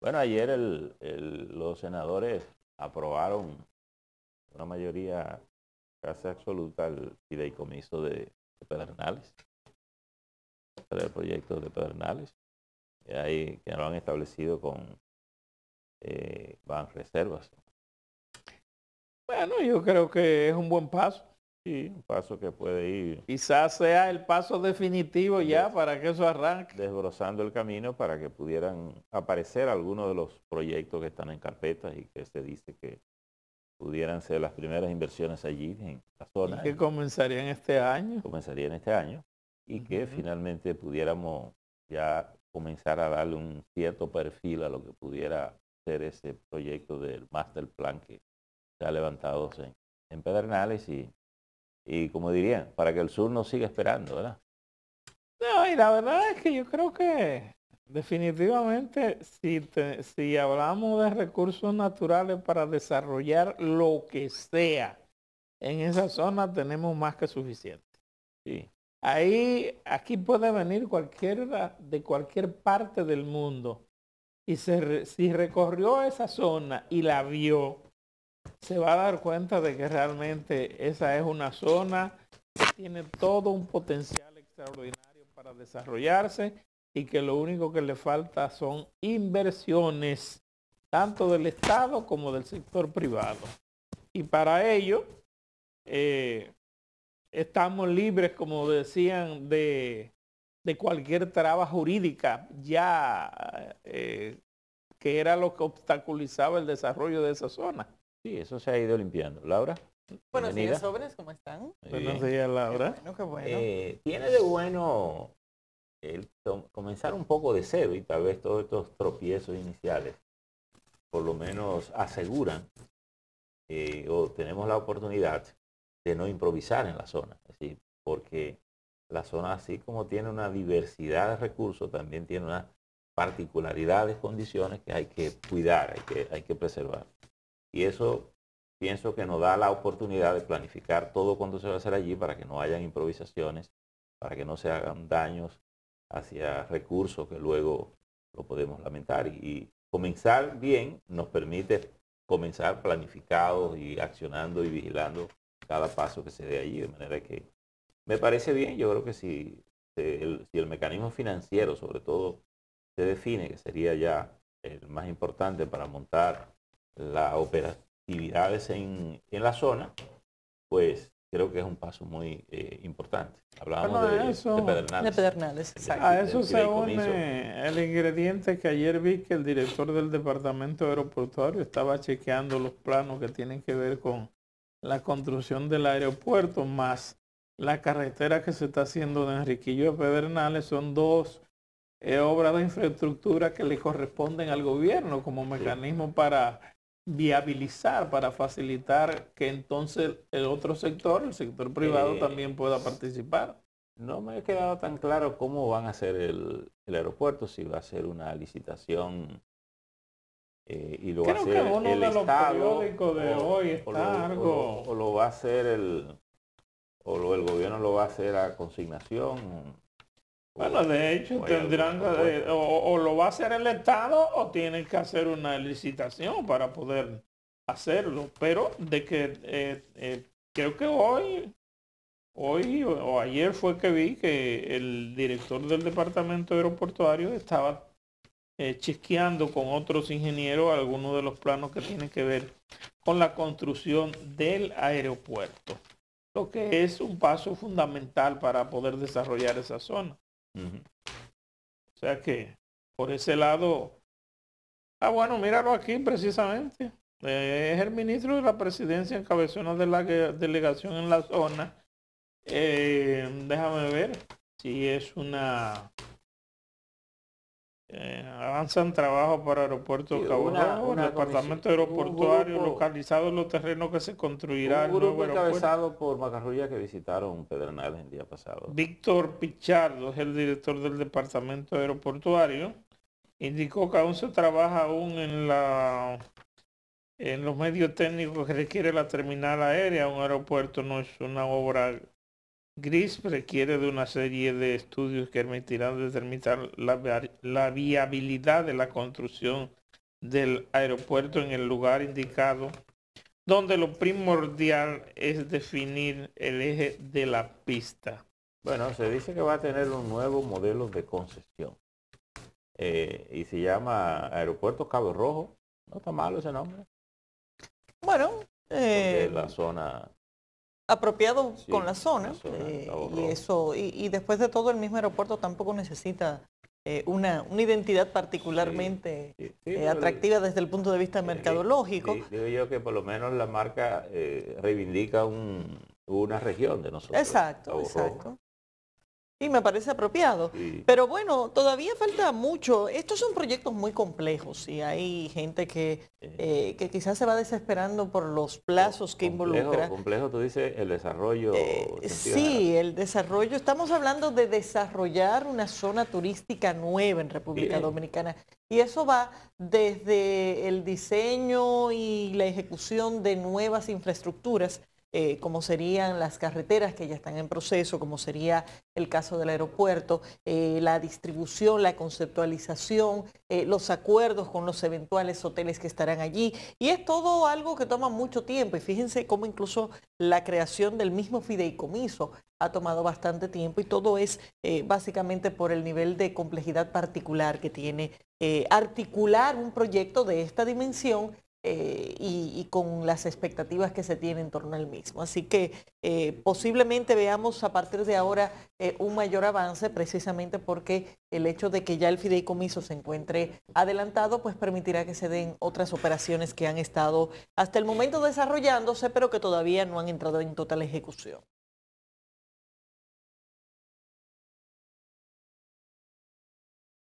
Bueno, ayer los senadores aprobaron una mayoría casi absoluta el fideicomiso de, Pedernales, el proyecto de Pedernales, que, ahí que lo han establecido con van eh, reservas. Bueno, yo creo que es un buen paso. Sí, un paso que puede ir. Quizás sea el paso definitivo ya para que eso arranque. Desbrozando el camino para que pudieran aparecer algunos de los proyectos que están en carpetas y que se dice que pudieran ser las primeras inversiones allí en la zona. Y que comenzarían este año. Comenzarían este año y que finalmente pudiéramos ya comenzar a darle un cierto perfil a lo que pudiera ser ese proyecto del master plan que se ha levantado en, en Pedernales y y como dirían, para que el sur no siga esperando, ¿verdad? No, y la verdad es que yo creo que definitivamente si, si hablamos de recursos naturales para desarrollar lo que sea en esa zona, tenemos más que suficiente. Sí. Ahí, aquí puede venir cualquiera de cualquier parte del mundo. Y si recorrió esa zona y la vio, se va a dar cuenta de que realmente esa es una zona que tiene todo un potencial extraordinario para desarrollarse y que lo único que le falta son inversiones, tanto del Estado como del sector privado. Y para ello, eh, estamos libres, como decían, de, cualquier traba jurídica, ya eh, que era lo que obstaculizaba el desarrollo de esa zona. Sí, eso se ha ido limpiando. Laura. Buenos días, sobres, ¿cómo están? Buenos días, Laura. Eh, tiene de bueno comenzar un poco de cero y tal vez todos estos tropiezos iniciales, por lo menos aseguran eh, o tenemos la oportunidad de no improvisar en la zona, así porque la zona así como tiene una diversidad de recursos, también tiene una particularidad de condiciones que hay que cuidar, hay que, hay que preservar. Y eso pienso que nos da la oportunidad de planificar todo cuando se va a hacer allí para que no hayan improvisaciones, para que no se hagan daños hacia recursos que luego lo podemos lamentar. Y comenzar bien nos permite comenzar planificados y accionando y vigilando cada paso que se dé allí. De manera que me parece bien, yo creo que si, si el mecanismo financiero sobre todo se define, que sería ya el más importante para montar las operatividades en, la zona, pues creo que es un paso muy eh, importante. Hablábamos de, Pedernales. A ah, eso se une el ingrediente que ayer vi que el director del departamento aeroportuario estaba chequeando los planos que tienen que ver con la construcción del aeropuerto, más la carretera que se está haciendo de Enriquillo a Pedernales, son dos eh, obras de infraestructura que le corresponden al gobierno como mecanismo para viabilizar para facilitar que entonces el otro sector, el sector privado, también pueda participar. No me ha quedado tan claro cómo van a hacer el, aeropuerto, si va a ser una licitación eh, y lo va a hacer el de Estado de hoy es O, lo, va a hacer el o lo, el gobierno lo va a hacer a consignación bueno, de hecho tendrán o, lo va a hacer el Estado o tienen que hacer una licitación para poder hacerlo. Pero de que eh, eh, creo que hoy, hoy o ayer fue que vi que el director del departamento aeroportuario estaba eh, chisqueando con otros ingenieros algunos de los planos que tienen que ver con la construcción del aeropuerto, lo que es un paso fundamental para poder desarrollar esa zona. O sea que por ese lado, ah bueno, míralo aquí precisamente. Eh, es el ministro de la presidencia, en de la delegación en la zona. Eh, déjame ver si es una eh, avanzan trabajo para aeropuerto sí, departamento aeroportuario localizado en los terrenos que se construirá un el nuevo encabezado por Macarrulla que visitaron Pedernales el día pasado. Víctor Pichardo es el director del departamento aeroportuario. Indicó que aún se trabaja aún en la en los medios técnicos que requiere la terminal aérea. Un aeropuerto no es una obra GRIS requiere de una serie de estudios que permitirán determinar la, viabilidad de la construcción del aeropuerto en el lugar indicado, donde lo primordial es definir el eje de la pista. Bueno, se dice que va a tener un nuevo modelo de concesión eh, y se llama Aeropuerto Cabo Rojo. No está malo ese nombre. Bueno, eh... la zona apropiado con la zona, eh, y eso y, después de todo el mismo aeropuerto tampoco necesita eh, una, identidad particularmente eh, atractiva desde el punto de vista mercadológico. digo yo que por lo menos la marca reivindica una región de nosotros. Exacto, exacto. Y me parece apropiado. Pero bueno, todavía falta mucho. Estos son proyectos muy complejos y hay gente eh, que, quizás se va desesperando por los plazos que involucran. involucra. Complejo, tú dices, el desarrollo. Eh, sí, el desarrollo. Estamos hablando de desarrollar una zona turística nueva en República Dominicana. Y eso va desde el diseño y la ejecución de nuevas infraestructuras eh, como serían las carreteras que ya están en proceso, como sería el caso del aeropuerto, eh, la distribución, la conceptualización, eh, los acuerdos con los eventuales hoteles que estarán allí. Y es todo algo que toma mucho tiempo. Y fíjense cómo incluso la creación del mismo fideicomiso ha tomado bastante tiempo y todo es básicamente por el nivel de complejidad particular que tiene articular un proyecto de esta dimensión eh, y, con las expectativas que se tienen en torno al mismo. Así que eh, posiblemente veamos a partir de ahora eh, un mayor avance precisamente porque el hecho de que ya el fideicomiso se encuentre adelantado pues permitirá que se den otras operaciones que han estado hasta el momento desarrollándose pero que todavía no han entrado en total ejecución.